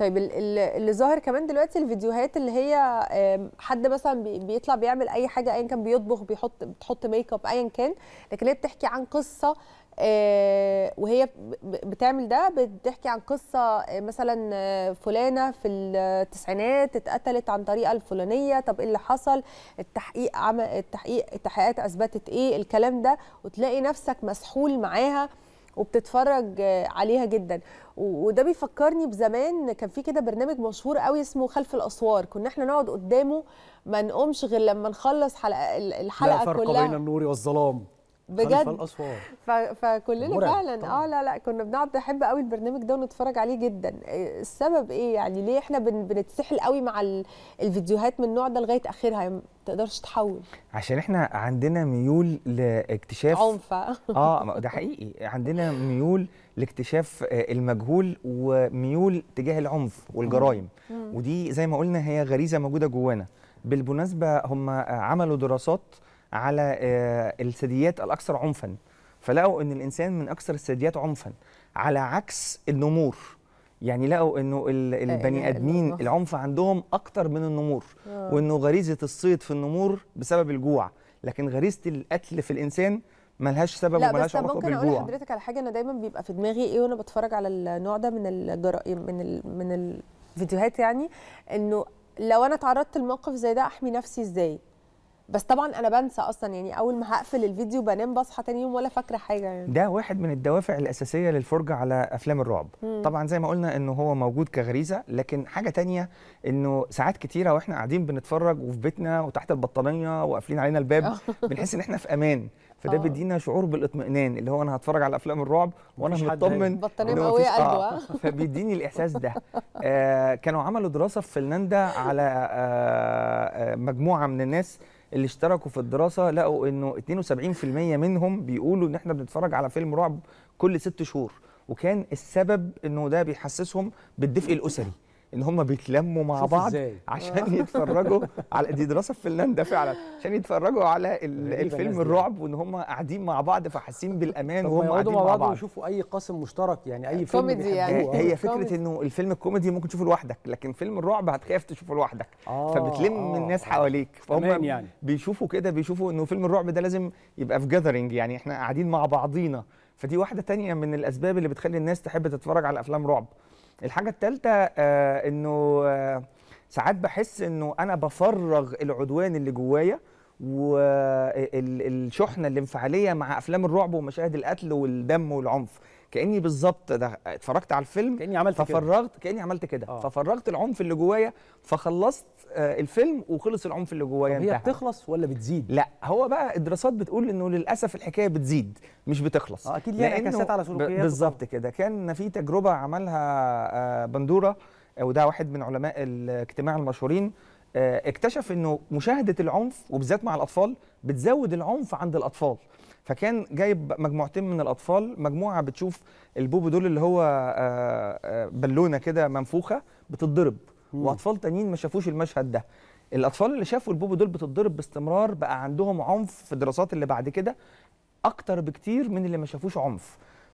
طيب اللي ظاهر كمان دلوقتي الفيديوهات اللي هي حد مثلا بيطلع بيعمل اي حاجه ايا كان بيطبخ بيحط بتحط ميك اب ايا كان لكن هي بتحكي عن قصه آه، وهي بتعمل ده بتحكي عن قصه آه، مثلا آه، فلانه في التسعينات اتقتلت عن طريقه الفلانيه طب ايه اللي حصل التحقيق عمل التحقيق التحقيقات اثبتت ايه الكلام ده وتلاقي نفسك مسحول معاها وبتتفرج عليها جدا وده بيفكرني بزمان كان في كده برنامج مشهور قوي اسمه خلف الاسوار كنا احنا نقعد قدامه ما نقومش غير لما نخلص حلقه الحلقه لا فرق كلها بين النور والظلام بجد فكلنا فعلا اه لا لا كنا بنقعد نحب قوي البرنامج ده ونتفرج عليه جدا آه، السبب ايه يعني ليه احنا بن... بنتسحل قوي مع الفيديوهات من النوع ده لغايه اخرها يعني ما تقدرش تحول عشان احنا عندنا ميول لاكتشاف عنف اه ده حقيقي عندنا ميول لاكتشاف آه، المجهول وميول تجاه العنف والجرائم ودي زي ما قلنا هي غريزه موجوده جوانا بالمناسبه هم عملوا دراسات على آه، الثدييات الاكثر عنفا فلقوا ان الانسان من اكثر الثدييات عنفا على عكس النمور يعني لقوا انه آه، البني ادمين آه. العنف عندهم اكتر من النمور وانه غريزه الصيد في النمور بسبب الجوع لكن غريزه القتل في الانسان ملهاش سبب وملهاش علاقه بالجوع لا بس ممكن اقول لحضرتك على حاجه انا دايما بيبقى في دماغي ايه وانا بتفرج على النوع ده من الجرائم من ال من الفيديوهات يعني انه لو انا تعرضت لموقف زي ده احمي نفسي ازاي بس طبعا انا بنسى اصلا يعني اول ما هقفل الفيديو بنام بصحى تاني يوم ولا فاكره حاجه يعني ده واحد من الدوافع الاساسيه للفرجه على افلام الرعب مم. طبعا زي ما قلنا انه هو موجود كغريزه لكن حاجه تانية انه ساعات كتيره واحنا قاعدين بنتفرج وفي بيتنا وتحت البطانيه وقافلين علينا الباب آه. بنحس ان احنا في امان فده أوه. بيدينا شعور بالاطمئنان اللي هو انا هتفرج على افلام الرعب وانا مطمن بطانيه قويه قلبه آه. آه. فبيديني الاحساس ده آه كانوا عملوا دراسه في فنلندا على آه آه مجموعه من الناس اللي اشتركوا في الدراسه لقوا انه 72% منهم بيقولوا ان احنا بنتفرج على فيلم رعب كل ست شهور وكان السبب انه ده بيحسسهم بالدفء الاسري ان هم بيتلموا مع بعض إزاي؟ عشان آه. يتفرجوا على دي دراسه في فنلندا فعلا عشان يتفرجوا على الفيلم الرعب وان هم قاعدين مع بعض فحاسين بالامان وهم قاعدين مع بعض ويشوفوا اي قاسم مشترك يعني اي فيلم كوميدي يعني هي فكره انه الفيلم الكوميدي ممكن تشوفه لوحدك لكن فيلم الرعب هتخاف تشوفه لوحدك آه فبتلم آه الناس حواليك فهم يعني. بيشوفوا كده بيشوفوا انه فيلم الرعب ده لازم يبقى في جاذرنج يعني احنا قاعدين مع بعضينا فدي واحده تانية من الاسباب اللي بتخلي الناس تحب تتفرج على افلام رعب الحاجه الثالثه آه، انه آه، ساعات بحس انه انا بفرغ العدوان اللي جوايا والشحنه الانفعاليه مع افلام الرعب ومشاهد القتل والدم والعنف كاني بالظبط ده اتفرجت على الفيلم كاني عملت ففرغت كده. كاني عملت كده آه. ففرغت العنف اللي جوايا فخلصت آه الفيلم وخلص العنف اللي جوايا هي بتخلص ولا بتزيد لا هو بقى الدراسات بتقول انه للاسف الحكايه بتزيد مش بتخلص اه اكيد ليها انعكاسات على سلوكيات بالظبط كده كان في تجربه عملها آه بندوره وده واحد من علماء الاجتماع المشهورين آه، اكتشف انه مشاهده العنف وبالذات مع الاطفال بتزود العنف عند الاطفال فكان جايب مجموعتين من الاطفال مجموعه بتشوف البوبو دول اللي هو آه، آه، بالونه كده منفوخه بتتضرب واطفال تانيين ما شافوش المشهد ده الاطفال اللي شافوا البوبو دول بتتضرب باستمرار بقى عندهم عنف في الدراسات اللي بعد كده اكتر بكتير من اللي ما شافوش عنف